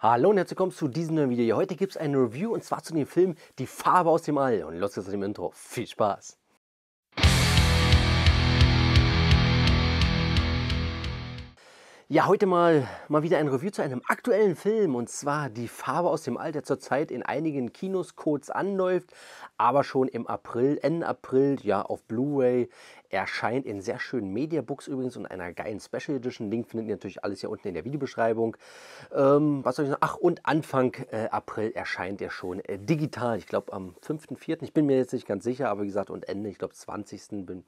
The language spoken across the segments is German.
Hallo und herzlich willkommen zu diesem neuen Video. Heute gibt es ein Review und zwar zu dem Film Die Farbe aus dem All. Und los geht's mit dem Intro. Viel Spaß! Ja, heute mal, mal wieder ein Review zu einem aktuellen Film und zwar Die Farbe aus dem All, der zurzeit in einigen Kinos kurz anläuft, aber schon im April, Ende April, ja, auf Blu-ray erscheint in sehr schönen Mediabooks übrigens und einer geilen Special Edition. Link findet ihr natürlich alles hier unten in der Videobeschreibung. Ähm, was soll ich sagen? Ach, und Anfang äh, April erscheint er schon äh, digital. Ich glaube am 5.4. Ich bin mir jetzt nicht ganz sicher, aber wie gesagt, und Ende, ich glaube 20. Bin,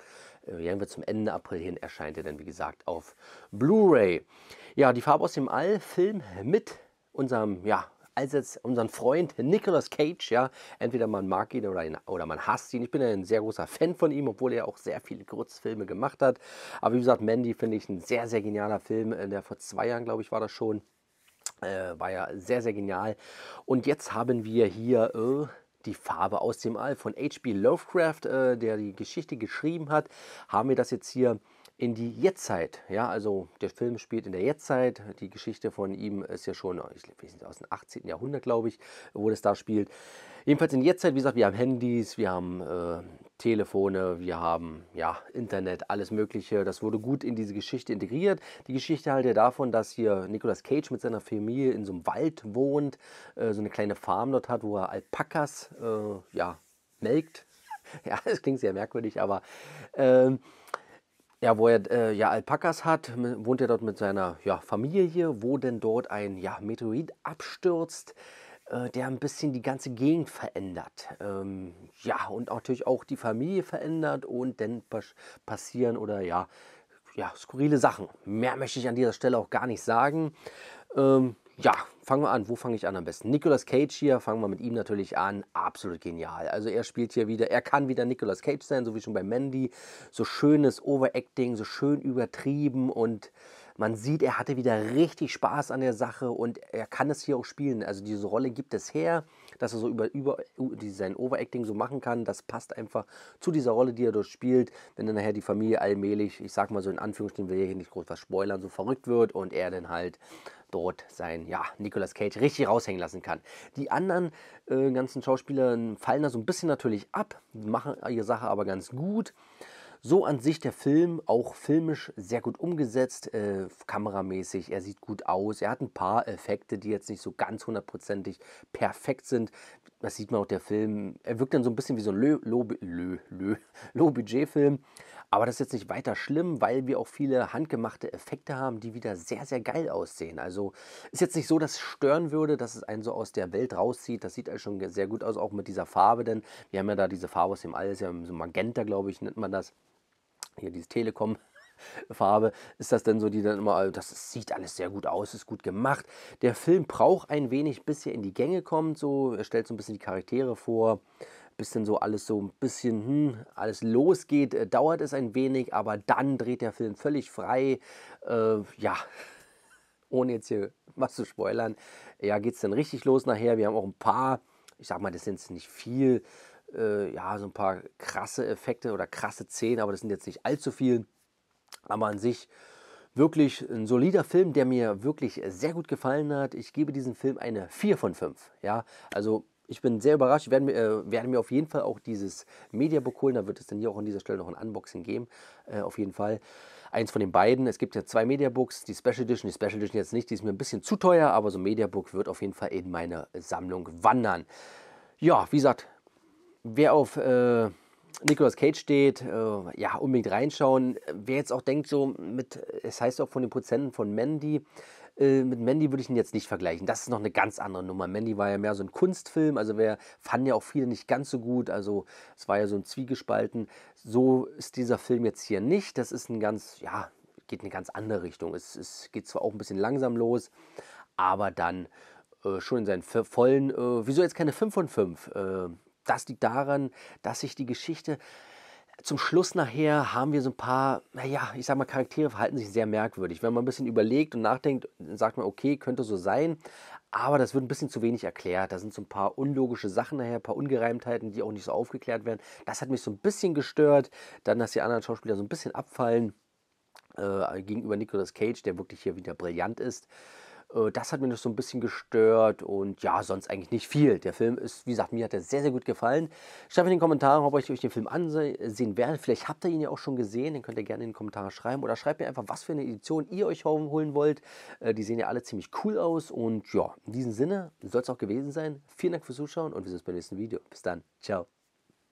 äh, wir zum Ende April hin erscheint er dann, wie gesagt, auf Blu-ray. Ja, die Farbe aus dem All-Film mit unserem, ja, als unseren Freund Nicolas Cage, ja, entweder man mag ihn oder, ihn, oder man hasst ihn. Ich bin ein sehr großer Fan von ihm, obwohl er auch sehr viele Kurzfilme gemacht hat. Aber wie gesagt, Mandy finde ich ein sehr, sehr genialer Film, äh, der vor zwei Jahren, glaube ich, war das schon. Äh, war ja sehr, sehr genial. Und jetzt haben wir hier äh, die Farbe aus dem All von H.P. Lovecraft, äh, der die Geschichte geschrieben hat. Haben wir das jetzt hier in die Jetztzeit. Ja, also der Film spielt in der Jetztzeit. Die Geschichte von ihm ist ja schon, ich weiß nicht, aus dem 18. Jahrhundert, glaube ich, wo das da spielt. Jedenfalls in Jetztzeit, wie gesagt, wir haben Handys, wir haben äh, Telefone, wir haben ja Internet, alles Mögliche. Das wurde gut in diese Geschichte integriert. Die Geschichte halt ja davon, dass hier Nicolas Cage mit seiner Familie in so einem Wald wohnt, äh, so eine kleine Farm dort hat, wo er Alpakas äh, ja, melkt. ja, das klingt sehr merkwürdig, aber ähm, ja, wo er äh, ja Alpakas hat, wohnt er dort mit seiner ja, Familie, wo denn dort ein ja, Meteorit abstürzt, äh, der ein bisschen die ganze Gegend verändert. Ähm, ja, und natürlich auch die Familie verändert und dann pas passieren oder ja, ja, skurrile Sachen. Mehr möchte ich an dieser Stelle auch gar nicht sagen. Ähm, ja, fangen wir an. Wo fange ich an am besten? Nicolas Cage hier, fangen wir mit ihm natürlich an. Absolut genial. Also er spielt hier wieder, er kann wieder Nicolas Cage sein, so wie schon bei Mandy. So schönes Overacting, so schön übertrieben und man sieht, er hatte wieder richtig Spaß an der Sache und er kann es hier auch spielen. Also diese Rolle gibt es her, dass er so über, über sein Overacting so machen kann. Das passt einfach zu dieser Rolle, die er dort spielt. Wenn dann nachher die Familie allmählich, ich sag mal so in Anführungsstrichen, will ich hier nicht groß was spoilern, so verrückt wird und er dann halt dort sein, ja, Nicolas Cage richtig raushängen lassen kann. Die anderen äh, ganzen Schauspieler fallen da so ein bisschen natürlich ab, machen ihre Sache aber ganz gut. So an sich der Film, auch filmisch sehr gut umgesetzt, äh, kameramäßig, er sieht gut aus, er hat ein paar Effekte, die jetzt nicht so ganz hundertprozentig perfekt sind. Das sieht man auch der Film, er wirkt dann so ein bisschen wie so ein Low-Budget-Film, Low, Low, Low aber das ist jetzt nicht weiter schlimm, weil wir auch viele handgemachte Effekte haben, die wieder sehr, sehr geil aussehen. Also ist jetzt nicht so, dass es stören würde, dass es einen so aus der Welt rauszieht. Das sieht also schon sehr gut aus, auch mit dieser Farbe, denn wir haben ja da diese Farbe aus dem All, ist ja so Magenta, glaube ich, nennt man das. Hier diese Telekom. Farbe, ist das denn so, die dann immer, also, das sieht alles sehr gut aus, ist gut gemacht. Der Film braucht ein wenig, bis er in die Gänge kommt, so, er stellt so ein bisschen die Charaktere vor, bis dann so alles so ein bisschen, hm, alles losgeht, äh, dauert es ein wenig, aber dann dreht der Film völlig frei. Äh, ja, ohne jetzt hier was zu spoilern, ja, geht es dann richtig los nachher. Wir haben auch ein paar, ich sag mal, das sind jetzt nicht viel, äh, ja, so ein paar krasse Effekte oder krasse Szenen, aber das sind jetzt nicht allzu viel. Aber an sich wirklich ein solider Film, der mir wirklich sehr gut gefallen hat. Ich gebe diesem Film eine 4 von 5. Ja, also ich bin sehr überrascht. Wir werden, äh, werden mir auf jeden Fall auch dieses Mediabook holen. Da wird es dann hier auch an dieser Stelle noch ein Unboxing geben. Äh, auf jeden Fall. Eins von den beiden. Es gibt ja zwei Mediabooks, die Special Edition, die Special Edition jetzt nicht, die ist mir ein bisschen zu teuer, aber so ein Mediabook wird auf jeden Fall in meine Sammlung wandern. Ja, wie gesagt, wer auf äh, Nicolas Cage steht, äh, ja, unbedingt reinschauen. Wer jetzt auch denkt, so mit, es heißt auch von den Prozenten von Mandy, äh, mit Mandy würde ich ihn jetzt nicht vergleichen. Das ist noch eine ganz andere Nummer. Mandy war ja mehr so ein Kunstfilm, also wer fanden ja auch viele nicht ganz so gut. Also es war ja so ein Zwiegespalten. So ist dieser Film jetzt hier nicht. Das ist ein ganz, ja, geht eine ganz andere Richtung. Es, es geht zwar auch ein bisschen langsam los, aber dann äh, schon in seinen vollen, äh, wieso jetzt keine 5 von 5? Das liegt daran, dass sich die Geschichte zum Schluss nachher haben wir so ein paar, naja, ich sag mal, Charaktere verhalten sich sehr merkwürdig. Wenn man ein bisschen überlegt und nachdenkt, dann sagt man, okay, könnte so sein, aber das wird ein bisschen zu wenig erklärt. Da sind so ein paar unlogische Sachen nachher, ein paar Ungereimtheiten, die auch nicht so aufgeklärt werden. Das hat mich so ein bisschen gestört. Dann, dass die anderen Schauspieler so ein bisschen abfallen äh, gegenüber Nicolas Cage, der wirklich hier wieder brillant ist. Äh, das hat mir noch so ein bisschen gestört und ja, sonst eigentlich nicht viel. Der Film ist, wie gesagt, mir hat er sehr, sehr gut gefallen. Schreibt in den Kommentaren, ob ich euch den Film ansehen werde. Vielleicht habt ihr ihn ja auch schon gesehen, den könnt ihr gerne in den Kommentaren schreiben oder schreibt mir einfach, was für eine Edition ihr euch holen wollt. Äh, die sehen ja alle ziemlich cool aus und ja, in diesem Sinne soll es auch gewesen sein. Vielen Dank fürs Zuschauen und wir sehen uns beim nächsten Video. Bis dann, ciao.